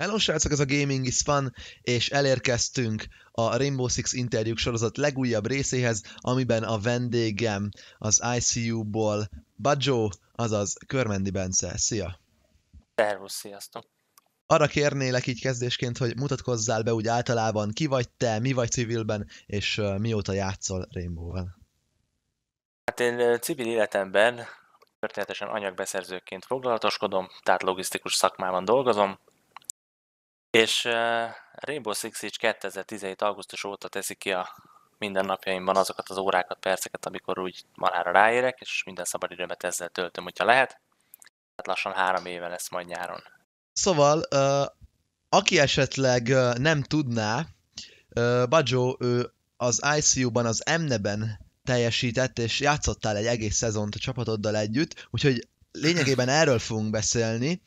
Hello srácok, ez a Gaming is Fun, és elérkeztünk a Rainbow Six interjúk sorozat legújabb részéhez, amiben a vendégem az ICU-ból Bajó, azaz Körmendi Bence. Szia! Szervusz, sziasztok! Arra kérnélek így kezdésként, hogy mutatkozzál be úgy általában, ki vagy te, mi vagy civilben, és mióta játszol Rainbow-val? Hát én civil életemben történetesen anyagbeszerzőként foglalatoskodom, tehát logisztikus szakmában dolgozom, és uh, Rainbow Six Siege 2017. augusztus óta teszi ki a mindennapjaimban azokat az órákat, perceket, amikor úgy malára ráérek, és minden szabadidőmet ezzel töltöm, hogyha lehet. Hát lassan három éve lesz majd nyáron. Szóval, uh, aki esetleg uh, nem tudná, uh, Bajó ő az ICU-ban, az Emneben teljesített, és játszottál egy egész szezont a csapatoddal együtt, úgyhogy lényegében erről fogunk beszélni,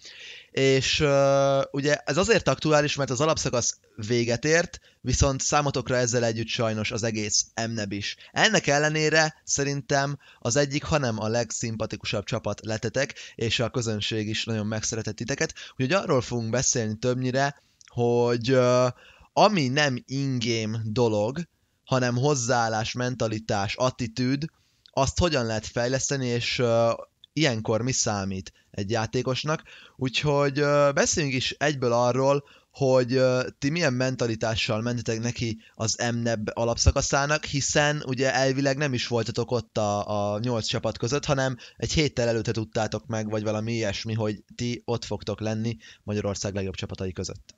és uh, ugye ez azért aktuális, mert az alapszakasz véget ért, viszont számotokra ezzel együtt sajnos az egész Emneb is. Ennek ellenére szerintem az egyik, hanem a legszimpatikusabb csapat letetek, és a közönség is nagyon megszeretett titeket, úgyhogy arról fogunk beszélni többnyire, hogy uh, ami nem ingém dolog, hanem hozzáállás, mentalitás, attitűd, azt hogyan lehet fejleszteni, és uh, ilyenkor mi számít egy játékosnak. Úgyhogy beszéljünk is egyből arról, hogy ti milyen mentalitással mentetek neki az MNEB alapszakaszának, hiszen ugye elvileg nem is voltatok ott a, a 8 csapat között, hanem egy héttel előtte tudtátok meg, vagy valami ilyesmi, hogy ti ott fogtok lenni Magyarország legjobb csapatai között.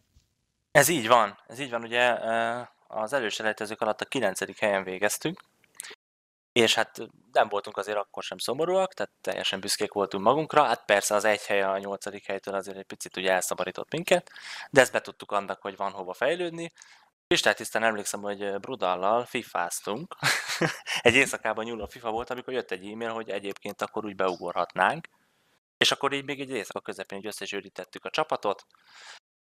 Ez így van, ez így van, ugye az előselejtezők alatt a kilencedik helyen végeztünk, és hát nem voltunk azért akkor sem szomorúak, tehát teljesen büszkék voltunk magunkra. Hát persze az egy hely a nyolcadik helytől azért egy picit ugye elszabarított minket, de ezt betudtuk annak, hogy van hova fejlődni. És tehát tisztán emlékszem, hogy Brudallal fifáztunk. egy éjszakában nyúló FIFA volt, amikor jött egy e-mail, hogy egyébként akkor úgy beugorhatnánk. És akkor így még egy éjszaka közepén hogy összesűrítettük a csapatot,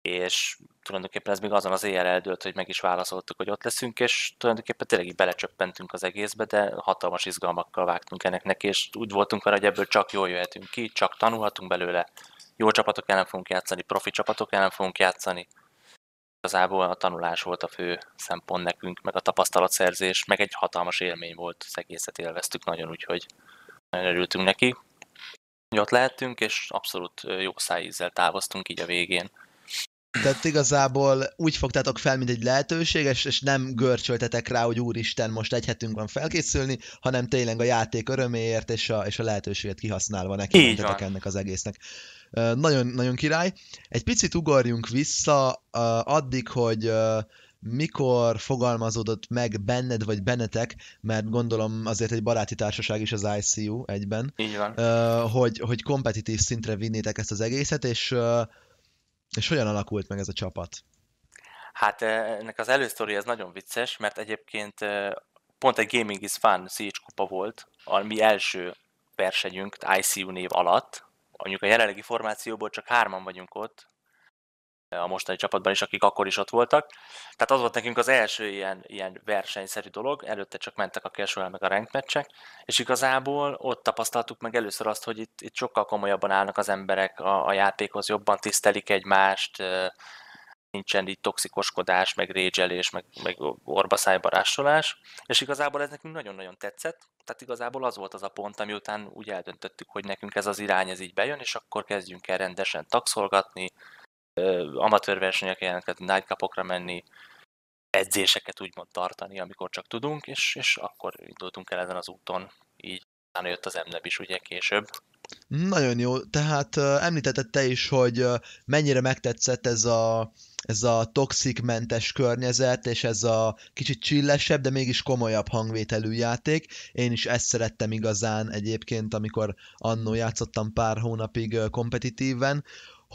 és tulajdonképpen ez még azon az éjjel eldőlt, hogy meg is válaszoltuk, hogy ott leszünk, és tulajdonképpen tényleg így belecsöppentünk az egészbe, de hatalmas izgalmakkal vágtunk ennek neki, és úgy voltunk vele, hogy ebből csak jól jöhetünk ki, csak tanulhatunk belőle, jó csapatok ellen fogunk játszani, profi csapatok ellen fogunk játszani. Igazából a tanulás volt a fő szempont nekünk, meg a tapasztalatszerzés, meg egy hatalmas élmény volt, az egészet élveztük nagyon, úgyhogy nagyon örültünk neki. Ott lehettünk, és abszolút jó szájízzel távoztunk így a végén. Tehát igazából úgy fogtátok fel, mint egy lehetőséges, és nem görcsöltetek rá, hogy úristen, most egy hetünk van felkészülni, hanem tényleg a játék öröméért és a, és a lehetőséget kihasználva neki ennek az egésznek. Nagyon-nagyon király. Egy picit ugorjunk vissza addig, hogy mikor fogalmazódott meg benned vagy bennetek, mert gondolom azért egy baráti társaság is az ICU egyben, Így van. hogy, hogy kompetitív szintre vinnétek ezt az egészet, és és hogyan alakult meg ez a csapat? Hát eh, ennek az elősztori ez nagyon vicces, mert egyébként eh, pont egy Gaming is Fun Siege kupa volt, a mi első versenyünk ICU név alatt. Mondjuk a jelenlegi formációból csak hárman vagyunk ott, a mostani csapatban is, akik akkor is ott voltak. Tehát az volt nekünk az első ilyen, ilyen versenyszerű dolog, előtte csak mentek a casual meg a rank meccsek, és igazából ott tapasztaltuk meg először azt, hogy itt, itt sokkal komolyabban állnak az emberek a, a játékhoz, jobban tisztelik egymást, nincsen így toxikoskodás, meg régyelés, meg, meg orbaszájbarásolás, és igazából ez nekünk nagyon-nagyon tetszett, tehát igazából az volt az a pont, ami után úgy eldöntöttük, hogy nekünk ez az irány, ez így bejön, és akkor kezdjünk el rendesen taxolgatni, amatőr versenyekre jelentkezni, nagy kapokra menni, edzéseket úgymond tartani, amikor csak tudunk, és, és akkor indultunk el ezen az úton, így utána jött az MNEB is ugye később. Nagyon jó, tehát említetted te is, hogy mennyire megtetszett ez a, ez a toxikmentes környezet, és ez a kicsit csillesebb, de mégis komolyabb hangvételű játék. Én is ezt szerettem igazán egyébként, amikor annó játszottam pár hónapig kompetitíven,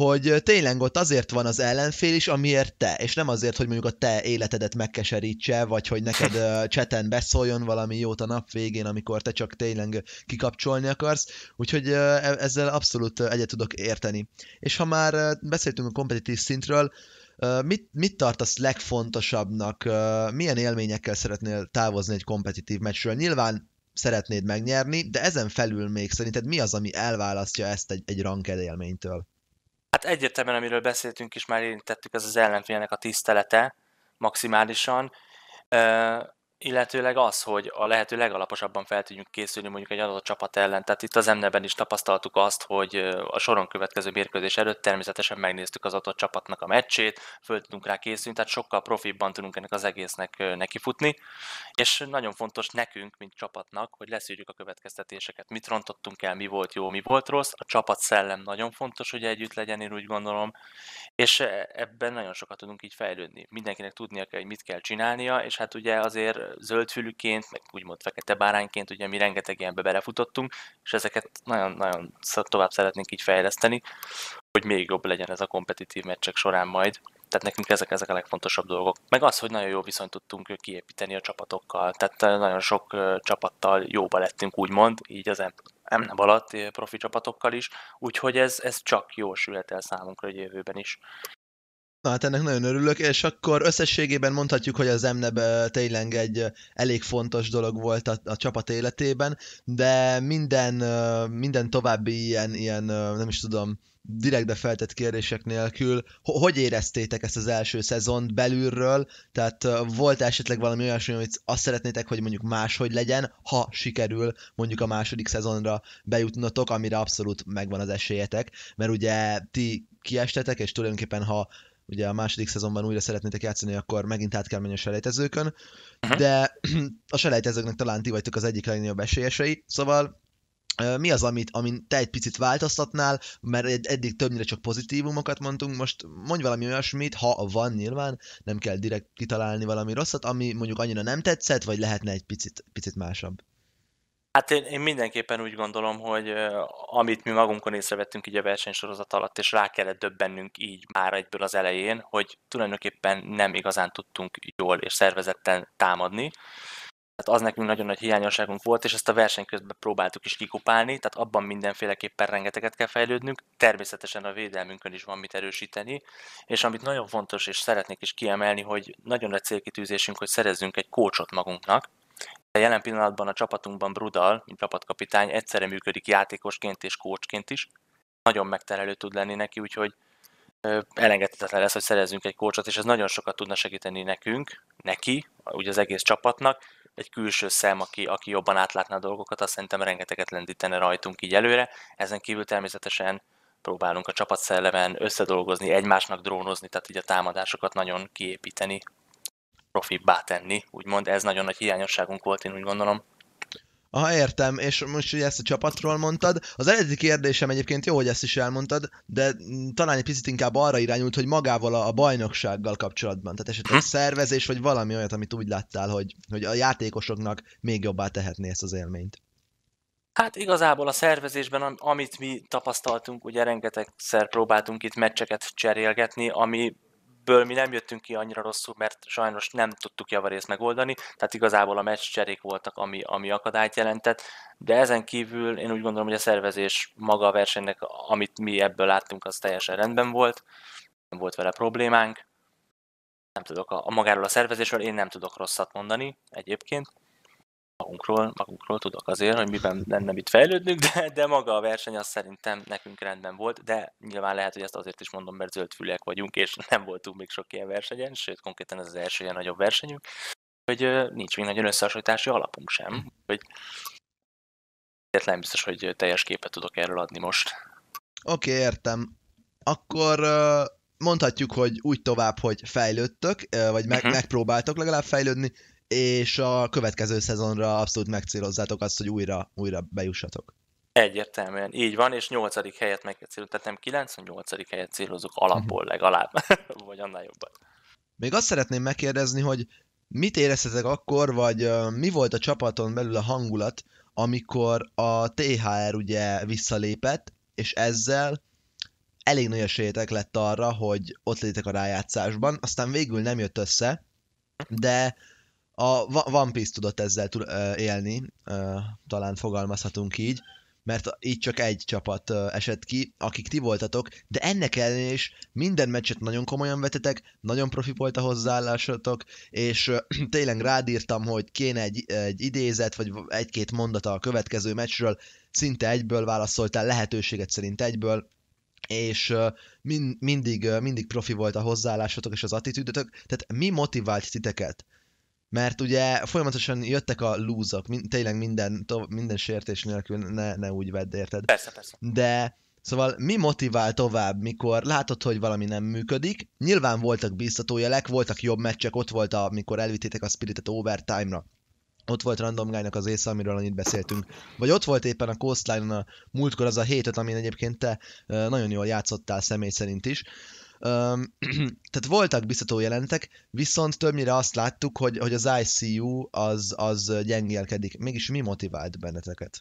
hogy tényleg ott azért van az ellenfél is, amiért te, és nem azért, hogy mondjuk a te életedet megkeserítse, vagy hogy neked cseten beszóljon valami jót a nap végén, amikor te csak tényleg kikapcsolni akarsz, úgyhogy e, ezzel abszolút egyet tudok érteni. És ha már beszéltünk a kompetitív szintről, mit, mit tartasz legfontosabbnak, milyen élményekkel szeretnél távozni egy kompetitív meccsről? Nyilván szeretnéd megnyerni, de ezen felül még szerinted mi az, ami elválasztja ezt egy, egy ranked élménytől? Hát egyértelműen, amiről beszéltünk is, már érintettük, ez az ellenfélnek a tisztelete maximálisan illetőleg az, hogy a lehető legalaposabban fel tudjunk készülni mondjuk egy adott csapat ellen. Tehát itt az emneben is tapasztaltuk azt, hogy a soron következő mérkőzés előtt természetesen megnéztük az adott csapatnak a meccsét, föl tudunk rá készülni, tehát sokkal profibban tudunk ennek az egésznek nekifutni, és nagyon fontos nekünk, mint csapatnak, hogy leszűrjük a következtetéseket, mit rontottunk el, mi volt jó, mi volt rossz, a csapat szellem nagyon fontos, hogy együtt legyen, én úgy gondolom, és e, ebben nagyon sokat tudunk így fejlődni. Mindenkinek tudnia kell, hogy mit kell csinálnia, és hát ugye azért zöldfülűként, meg úgymond fekete bárányként, ugye mi rengeteg ilyenbe belefutottunk, és ezeket nagyon-nagyon tovább szeretnénk így fejleszteni, hogy még jobb legyen ez a kompetitív meccsek során majd. Tehát nekünk ezek, ezek a legfontosabb dolgok. Meg az, hogy nagyon jó viszonyt tudtunk kiépíteni a csapatokkal. Tehát eh, nagyon sok eh, csapattal jóba lettünk, úgymond, így az MNEB alatt eh, profi csapatokkal is. Úgyhogy ez, ez csak jó sülhet el számunkra a jövőben is. Na hát ennek nagyon örülök, és akkor összességében mondhatjuk, hogy az Emneb tényleg egy elég fontos dolog volt a, a csapat életében, de minden, minden további ilyen, ilyen nem is tudom, direktbe feltett kérdések nélkül, hogy éreztétek ezt az első szezont belülről, tehát volt esetleg valami olyasmi, amit azt szeretnétek, hogy mondjuk máshogy legyen, ha sikerül mondjuk a második szezonra bejutnotok, amire abszolút megvan az esélyetek, mert ugye ti kiestetek, és tulajdonképpen ha ugye a második szezonban újra szeretnétek játszani, akkor megint át kell menni a selejtezőkön, mhm. de a selejtezőknek talán ti vagytok az egyik legnagyobb esélyesei, szóval mi az, amit, amin te egy picit változtatnál, mert eddig többnyire csak pozitívumokat mondtunk, most mondj valami olyasmit, ha van nyilván, nem kell direkt kitalálni valami rosszat, ami mondjuk annyira nem tetszett, vagy lehetne egy picit, picit másabb. Hát én, én mindenképpen úgy gondolom, hogy amit mi magunkon észrevettünk így a versenysorozat alatt, és rá kellett döbbennünk így már egyből az elején, hogy tulajdonképpen nem igazán tudtunk jól és szervezetten támadni. Tehát az nekünk nagyon nagy hiányosságunk volt, és ezt a verseny közben próbáltuk is kikupálni, tehát abban mindenféleképpen rengeteget kell fejlődnünk, természetesen a védelmünkön is van mit erősíteni, és amit nagyon fontos, és szeretnék is kiemelni, hogy nagyon nagy célkitűzésünk, hogy szerezzünk egy kócsot magunknak, Jelen pillanatban a csapatunkban Brudal, mint csapatkapitány, egyszerre működik játékosként és kócsként is. Nagyon megterelő tud lenni neki, úgyhogy elengedhetetlen lesz, hogy szerezzünk egy kócsot, és ez nagyon sokat tudna segíteni nekünk, neki, ugye az egész csapatnak. Egy külső szem, aki, aki jobban átlátná a dolgokat, azt szerintem rengeteget lendítene rajtunk így előre. Ezen kívül természetesen próbálunk a csapatszellemen összedolgozni, egymásnak drónozni, tehát így a támadásokat nagyon kiépíteni profibbá tenni, úgymond ez nagyon nagy hiányosságunk volt, én úgy gondolom. Aha, értem, és most ugye ezt a csapatról mondtad. Az eredeti kérdésem egyébként jó, hogy ezt is elmondtad, de talán egy picit inkább arra irányult, hogy magával a, bajnoksággal kapcsolatban. Tehát esetleg hm? szervezés, vagy valami olyat, amit úgy láttál, hogy, hogy a játékosoknak még jobbá tehetné ezt az élményt. Hát igazából a szervezésben, amit mi tapasztaltunk, ugye rengetegszer próbáltunk itt meccseket cserélgetni, ami ebből mi nem jöttünk ki annyira rosszul, mert sajnos nem tudtuk javarészt megoldani, tehát igazából a meccs cserék voltak, ami, ami akadályt jelentett, de ezen kívül én úgy gondolom, hogy a szervezés maga a versenynek, amit mi ebből láttunk, az teljesen rendben volt, nem volt vele problémánk. Nem tudok, a, a magáról a szervezésről én nem tudok rosszat mondani egyébként magunkról, magunkról tudok azért, hogy miben lenne mit fejlődnünk, de, de maga a verseny az szerintem nekünk rendben volt, de nyilván lehet, hogy ezt azért is mondom, mert zöldfülek vagyunk, és nem voltunk még sok ilyen versenyen, sőt, konkrétan ez az első ilyen nagyobb versenyünk, hogy nincs még nagyon összehasonlítási alapunk sem, hogy nem biztos, hogy teljes képet tudok erről adni most. Oké, okay, értem. Akkor mondhatjuk, hogy úgy tovább, hogy fejlődtök, vagy meg, uh-huh. megpróbáltok legalább fejlődni, és a következő szezonra abszolút megcélozzátok azt, hogy újra, újra bejussatok. Egyértelműen, így van, és nyolcadik helyet megcélozunk, tehát nem 98. helyet célozok alapból mhm. legalább, vagy annál jobban. Még azt szeretném megkérdezni, hogy mit éreztetek akkor, vagy mi volt a csapaton belül a hangulat, amikor a THR ugye visszalépett, és ezzel elég nagy esélyetek lett arra, hogy ott létek a rájátszásban, aztán végül nem jött össze, de a One Piece tudott ezzel élni, talán fogalmazhatunk így, mert így csak egy csapat esett ki, akik ti voltatok, de ennek ellenére is minden meccset nagyon komolyan vetetek, nagyon profi volt a hozzáállásotok, és tényleg rádírtam, hogy kéne egy, egy idézet, vagy egy-két mondata a következő meccsről, szinte egyből válaszoltál, lehetőséget szerint egyből, és mindig, mindig profi volt a hozzáállásotok és az attitűdötök, tehát mi motivált titeket mert ugye folyamatosan jöttek a lúzok, min- tényleg minden, to- minden sértés nélkül, ne, ne úgy vedd, érted? Persze, persze. De Szóval mi motivál tovább, mikor látod, hogy valami nem működik? Nyilván voltak biztató, jelek, voltak jobb meccsek, ott volt, a, mikor elvittétek a Spiritet overtime-ra. Ott volt Random Guy-nak az észre, amiről annyit beszéltünk. Vagy ott volt éppen a Coastline-on a múltkor az a hétet, amin egyébként te nagyon jól játszottál személy szerint is. Öm, tehát voltak biztató jelentek, viszont többnyire azt láttuk, hogy, hogy az ICU az, az gyengélkedik. Mégis mi motivált benneteket?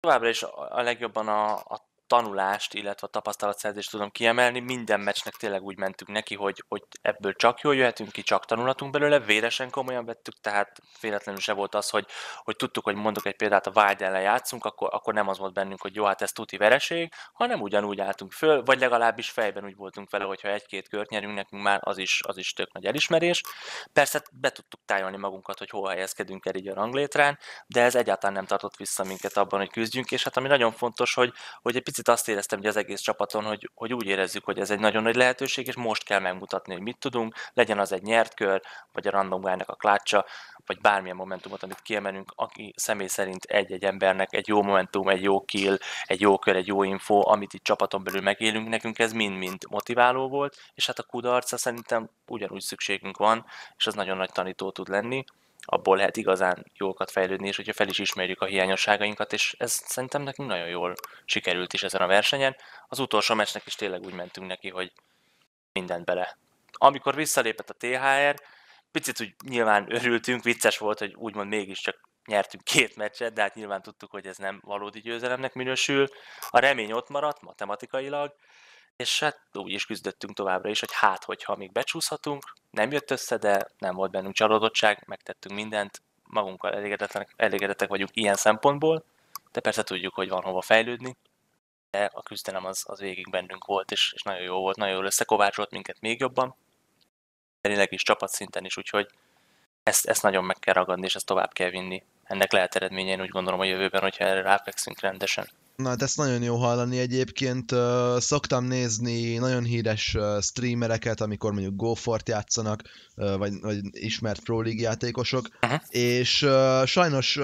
Továbbra is a legjobban a, a tanulást, illetve a tapasztalatszerzést tudom kiemelni. Minden meccsnek tényleg úgy mentünk neki, hogy, hogy ebből csak jól jöhetünk ki, csak tanulhatunk belőle, véresen komolyan vettük, tehát véletlenül se volt az, hogy, hogy tudtuk, hogy mondok egy példát, a vágy ellen játszunk, akkor, akkor nem az volt bennünk, hogy jó, hát ez tuti vereség, hanem ugyanúgy álltunk föl, vagy legalábbis fejben úgy voltunk vele, hogyha egy-két kört nyerünk, nekünk már az is, az is tök nagy elismerés. Persze be tudtuk tájolni magunkat, hogy hol helyezkedünk el így a ranglétrán, de ez egyáltalán nem tartott vissza minket abban, hogy küzdjünk, és hát ami nagyon fontos, hogy, hogy egy picit picit azt éreztem hogy az egész csapaton, hogy, hogy úgy érezzük, hogy ez egy nagyon nagy lehetőség, és most kell megmutatni, hogy mit tudunk, legyen az egy nyert kör, vagy a random guy a klácsa, vagy bármilyen momentumot, amit kiemelünk, aki személy szerint egy-egy embernek egy jó momentum, egy jó kill, egy jó kör, egy jó info, amit itt csapaton belül megélünk, nekünk ez mind-mind motiváló volt, és hát a kudarca szerintem ugyanúgy szükségünk van, és az nagyon nagy tanító tud lenni abból lehet igazán jókat fejlődni, és hogyha fel is ismerjük a hiányosságainkat, és ez szerintem nekünk nagyon jól sikerült is ezen a versenyen. Az utolsó meccsnek is tényleg úgy mentünk neki, hogy mindent bele. Amikor visszalépett a THR, picit úgy nyilván örültünk, vicces volt, hogy úgymond mégiscsak nyertünk két meccset, de hát nyilván tudtuk, hogy ez nem valódi győzelemnek minősül. A remény ott maradt matematikailag, és hát úgy is küzdöttünk továbbra is, hogy hát, hogyha még becsúszhatunk, nem jött össze, de nem volt bennünk csalódottság, megtettünk mindent, magunkkal elégedetlenek, elégedetek vagyunk ilyen szempontból, de persze tudjuk, hogy van hova fejlődni, de a küzdelem az, az végig bennünk volt, és, és nagyon jó volt, nagyon jól összekovácsolt minket még jobban, tényleg is csapatszinten is, úgyhogy ezt, ezt nagyon meg kell ragadni, és ezt tovább kell vinni. Ennek lehet eredménye, én úgy gondolom a jövőben, hogyha erre ráfekszünk rendesen. Na, hát ezt nagyon jó hallani egyébként. Szoktam nézni nagyon híres streamereket, amikor mondjuk GoFort játszanak, vagy, vagy ismert Pro League játékosok, Aha. és sajnos,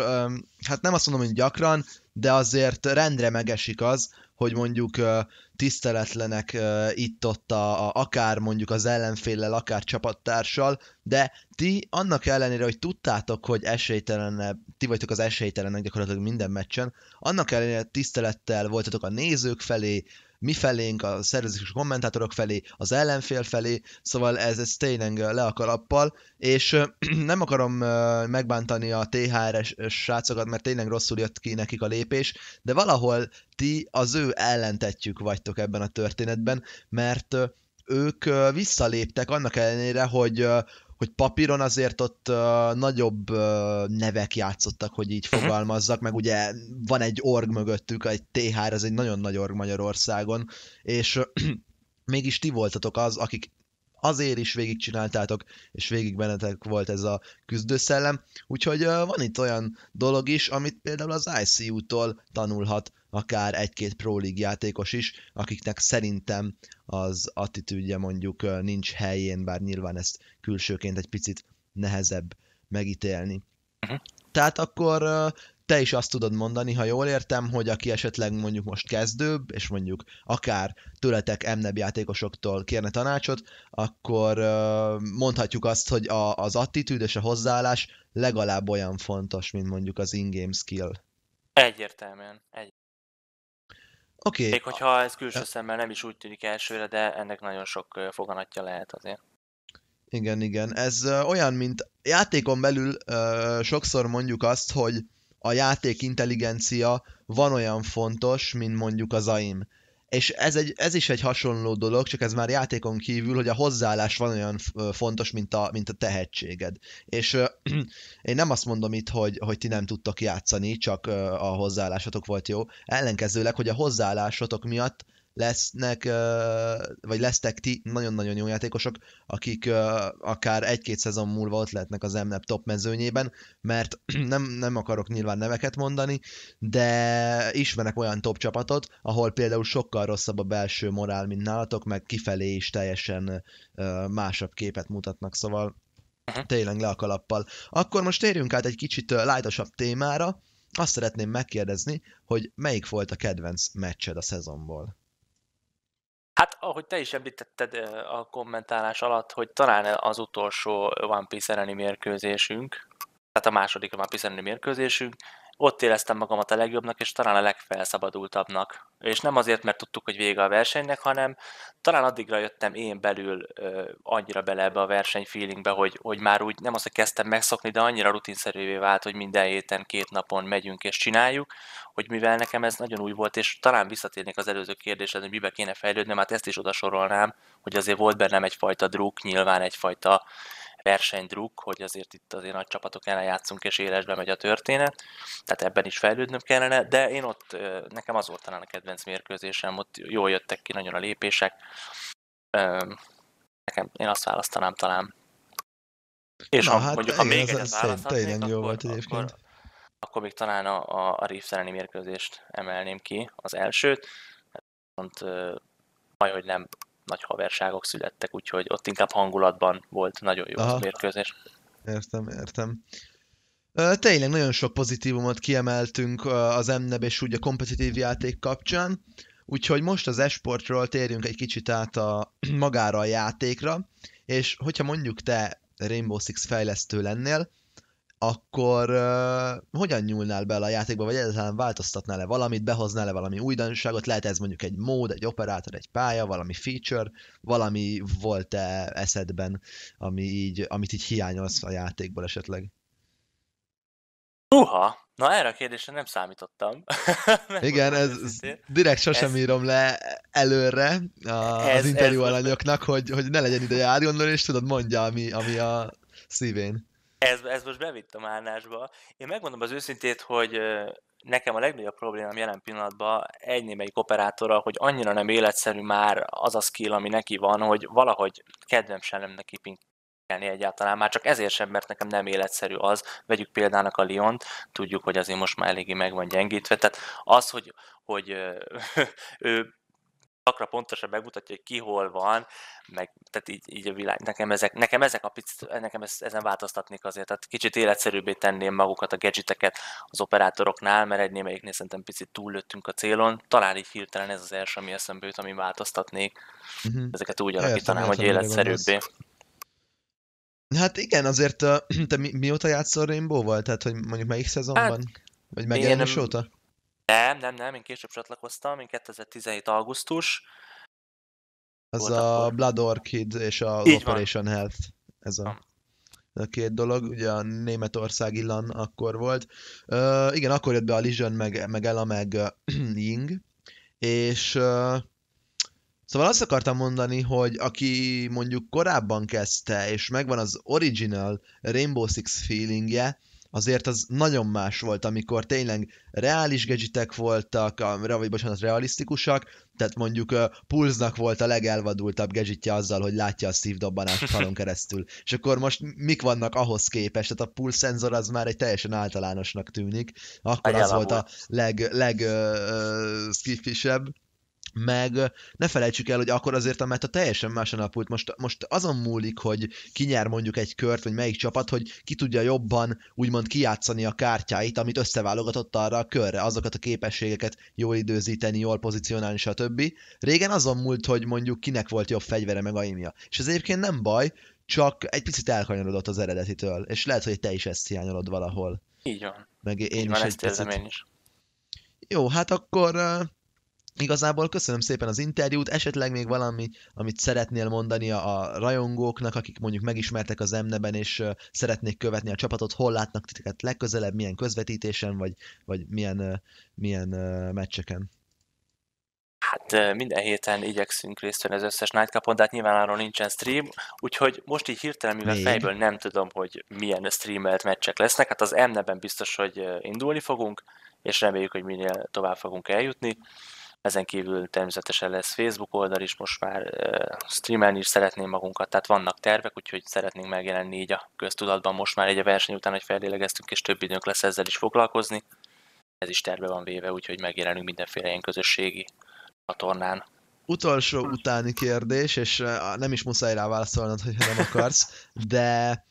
hát nem azt mondom, hogy gyakran, de azért rendre megesik az, hogy mondjuk tiszteletlenek itt-ott a, a, akár mondjuk az ellenféllel, akár csapattársal, de ti annak ellenére, hogy tudtátok, hogy esélytelen, ti vagytok az esélytelenek gyakorlatilag minden meccsen, annak ellenére tisztelettel voltatok a nézők felé, mi felénk, a szervezők kommentátorok felé, az ellenfél felé, szóval ez, ez tényleg le a kalappal, és nem akarom megbántani a THR-es srácokat, mert tényleg rosszul jött ki nekik a lépés, de valahol ti az ő ellentetjük vagytok ebben a történetben, mert ők visszaléptek annak ellenére, hogy hogy papíron azért ott uh, nagyobb uh, nevek játszottak, hogy így mhm. fogalmazzak, meg ugye van egy org mögöttük, egy THR, ez egy nagyon nagy org Magyarországon, és mégis ti voltatok az, akik azért is végigcsináltátok, és végig bennetek volt ez a küzdőszellem, úgyhogy van itt olyan dolog is, amit például az ICU-tól tanulhat akár egy-két Pro League játékos is, akiknek szerintem az attitűdje mondjuk nincs helyén, bár nyilván ezt külsőként egy picit nehezebb megítélni. Uh-huh. Tehát akkor te is azt tudod mondani, ha jól értem, hogy aki esetleg mondjuk most kezdőbb, és mondjuk akár tőletek emnebb játékosoktól kérne tanácsot, akkor mondhatjuk azt, hogy a, az attitűd és a hozzáállás legalább olyan fontos, mint mondjuk az in-game skill. Egyértelműen. Egy... Oké. Okay. Még hogyha ez külső szemmel nem is úgy tűnik elsőre, de ennek nagyon sok foganatja lehet azért. Igen, igen. Ez olyan, mint játékon belül ö, sokszor mondjuk azt, hogy a játék intelligencia van olyan fontos, mint mondjuk az AIM. És ez, egy, ez is egy hasonló dolog, csak ez már játékon kívül, hogy a hozzáállás van olyan fontos, mint a, mint a tehetséged. És ö, én nem azt mondom itt, hogy, hogy ti nem tudtok játszani, csak ö, a hozzáállásotok volt jó. Ellenkezőleg, hogy a hozzáállásotok miatt lesznek, vagy lesztek ti nagyon-nagyon jó játékosok, akik akár egy-két szezon múlva ott lehetnek az MNEP top mezőnyében, mert nem, nem akarok nyilván neveket mondani, de ismerek olyan top csapatot, ahol például sokkal rosszabb a belső morál, mint nálatok, meg kifelé is teljesen másabb képet mutatnak, szóval mhm. tényleg le a kalappal. Akkor most térjünk át egy kicsit lájtosabb témára, azt szeretném megkérdezni, hogy melyik volt a kedvenc meccsed a szezonból? Hát, ahogy te is említetted a kommentálás alatt, hogy talán az utolsó One Piece elleni mérkőzésünk, tehát a második One Piece elleni mérkőzésünk, ott éreztem magamat a legjobbnak, és talán a legfelszabadultabbnak. És nem azért, mert tudtuk, hogy vége a versenynek, hanem talán addigra jöttem én belül ö, annyira bele ebbe a verseny feelingbe, hogy, hogy már úgy nem azt, hogy kezdtem megszokni, de annyira rutinszerűvé vált, hogy minden héten, két napon megyünk és csináljuk, hogy mivel nekem ez nagyon új volt, és talán visszatérnék az előző kérdéshez, hogy mibe kéne fejlődnöm, hát ezt is oda sorolnám, hogy azért volt bennem egyfajta druk, nyilván egyfajta versenydruk, hogy azért itt azért nagy csapatok ellen játszunk, és élesben megy a történet, tehát ebben is fejlődnöm kellene, de én ott, nekem az volt talán a kedvenc mérkőzésem, ott jól jöttek ki nagyon a lépések, nekem, én azt választanám talán. És Na, ha, hát mondjuk, ha még egyet az akkor, jó volt Akkor, akkor még talán a, a, a Reeves elleni mérkőzést emelném ki, az elsőt, hát viszont majd, hogy nem nagy haverságok születtek, úgyhogy ott inkább hangulatban volt nagyon jó Aha. mérkőzés. Értem, értem. Tényleg nagyon sok pozitívumot kiemeltünk az MNEB és úgy a kompetitív játék kapcsán, úgyhogy most az esportról térjünk egy kicsit át a magára a játékra, és hogyha mondjuk te Rainbow Six fejlesztő lennél, akkor uh, hogyan nyúlnál bele a játékba, vagy egyáltalán változtatnál-e valamit, behoznál-e valami újdonságot, lehet ez mondjuk egy mód, egy operátor, egy pálya, valami feature, valami volt-e eszedben, ami így, amit így hiányolsz a játékból esetleg? Uha, na erre a kérdésre nem számítottam. nem Igen, ez, ez direkt sosem ez, írom le előre a, ez, az interjú alanyoknak, hogy, hogy ne legyen ide járjon, és tudod, mondja, ami, ami a szívén. Ez, ez most bevitt a márnásba. Én megmondom az őszintét, hogy nekem a legnagyobb problémám jelen pillanatban egy némelyik operátora, hogy annyira nem életszerű már az a skill, ami neki van, hogy valahogy kedvem sem nem neki pinkelni egyáltalán. Már csak ezért sem, mert nekem nem életszerű az. Vegyük példának a Liont, tudjuk, hogy azért most már eléggé meg van gyengítve. Tehát az, hogy, hogy ő takra pontosan megmutatja, hogy ki hol van, meg tehát így, így a világ. Nekem ezek, nekem ezek a picit, nekem ezt, ezen változtatnék azért, tehát kicsit életszerűbbé tenném magukat, a gadgeteket az operátoroknál, mert egy némelyiknél szerintem picit túllőttünk a célon. Talán így hirtelen ez az első, ami eszembe jut, ami változtatnék. Uh-huh. Ezeket úgy alakítanám, értem, hogy életszerűbbé. Hát igen, azért te mi, mióta játszol Rainbow-val? Tehát, hogy mondjuk melyik szezonban? Hát, Vagy megjelenés én... óta? Nem, nem, nem, én később csatlakoztam, én 2017. augusztus. Az a akkor. Blood Orchid és a Így Operation van. Health. Ez a, a két dolog, ugye a Németország illan akkor volt. Uh, igen, akkor jött be a Legion, meg, meg Ella, meg uh, Ying, és uh, Szóval azt akartam mondani, hogy aki mondjuk korábban kezdte, és megvan az original Rainbow Six feelingje, azért az nagyon más volt, amikor tényleg reális gadgetek voltak, vagy bocsánat, realisztikusak, tehát mondjuk uh, Pulznak volt a legelvadultabb gadgetje azzal, hogy látja a szívdobbanást falon keresztül. És akkor most mik vannak ahhoz képest? Tehát a Pulz szenzor az már egy teljesen általánosnak tűnik. Akkor Egyen az volt a leg, leg uh, meg ne felejtsük el, hogy akkor azért a meta teljesen más alapult. Most, most azon múlik, hogy ki nyer mondjuk egy kört, vagy melyik csapat, hogy ki tudja jobban úgymond kijátszani a kártyáit, amit összeválogatott arra a körre, azokat a képességeket jól időzíteni, jól pozícionálni, stb. Régen azon múlt, hogy mondjuk kinek volt jobb fegyvere meg aimja. És ez egyébként nem baj, csak egy picit elkanyarodott az eredetitől, és lehet, hogy te is ezt hiányolod valahol. Így van. Meg én Így is ezt egy picit. én is. Jó, hát akkor Igazából köszönöm szépen az interjút, esetleg még valami, amit szeretnél mondani a rajongóknak, akik mondjuk megismertek az emneben, és szeretnék követni a csapatot, hol látnak titeket legközelebb, milyen közvetítésen, vagy, vagy milyen, milyen meccseken? Hát minden héten igyekszünk részt venni az összes Night on de hát nyilván arról nincsen stream, úgyhogy most így hirtelen, mivel Még. fejből nem tudom, hogy milyen streamelt meccsek lesznek, hát az m biztos, hogy indulni fogunk, és reméljük, hogy minél tovább fogunk eljutni ezen kívül természetesen lesz Facebook oldal is, most már streamelni is szeretném magunkat, tehát vannak tervek, úgyhogy szeretnénk megjelenni így a köztudatban most már egy a verseny után, hogy felélegeztünk, és több időnk lesz ezzel is foglalkozni. Ez is terve van véve, úgyhogy megjelenünk mindenféle ilyen közösségi csatornán. Utolsó utáni kérdés, és nem is muszáj rá válaszolnod, hogyha nem akarsz, de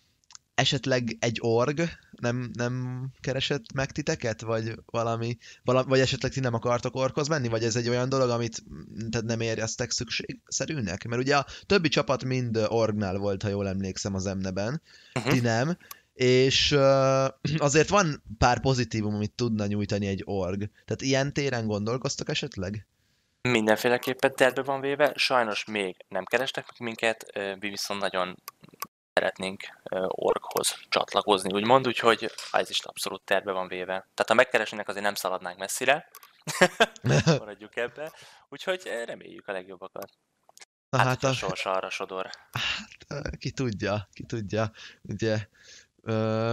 esetleg egy org nem, nem keresett meg titeket, vagy valami, valami, vagy esetleg ti nem akartok orkhoz menni, vagy ez egy olyan dolog, amit mm, tehát nem érjeztek szükségszerűnek? Mert ugye a többi csapat mind orgnál volt, ha jól emlékszem az emneben, uh-huh. ti nem, és uh, azért van pár pozitívum, amit tudna nyújtani egy org. Tehát ilyen téren gondolkoztak esetleg? Mindenféleképpen terve van véve, sajnos még nem kerestek meg minket, mi viszont nagyon szeretnénk orghoz csatlakozni, úgymond, úgyhogy ez is abszolút terve van véve. Tehát a megkeresnének, azért nem szaladnánk messzire, maradjuk ebbe, úgyhogy reméljük a legjobbakat. Na hát, hát a, a sors arra sodor. Hát, ki tudja, ki tudja. Ugye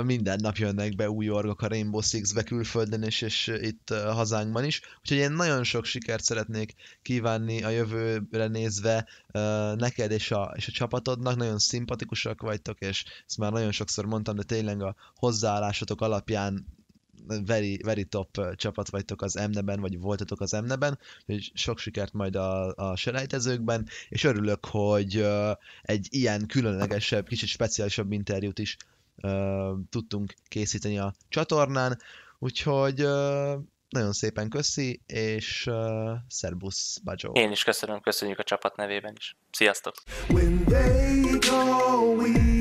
minden nap jönnek be új orgok a Rainbow Six-be külföldön is, és itt hazánkban is. Úgyhogy én nagyon sok sikert szeretnék kívánni a jövőre nézve neked és a, és a csapatodnak. Nagyon szimpatikusak vagytok, és ezt már nagyon sokszor mondtam, de tényleg a hozzáállásotok alapján very, very top csapat vagytok az Emneben, vagy voltatok az Emneben, úgyhogy sok sikert majd a, a selejtezőkben, és örülök, hogy egy ilyen különlegesebb, kicsit speciálisabb interjút is tudtunk készíteni a csatornán, úgyhogy nagyon szépen köszi, és uh, szerbusz, Bajó. Én is köszönöm, köszönjük a csapat nevében is. Sziasztok! When they go, we...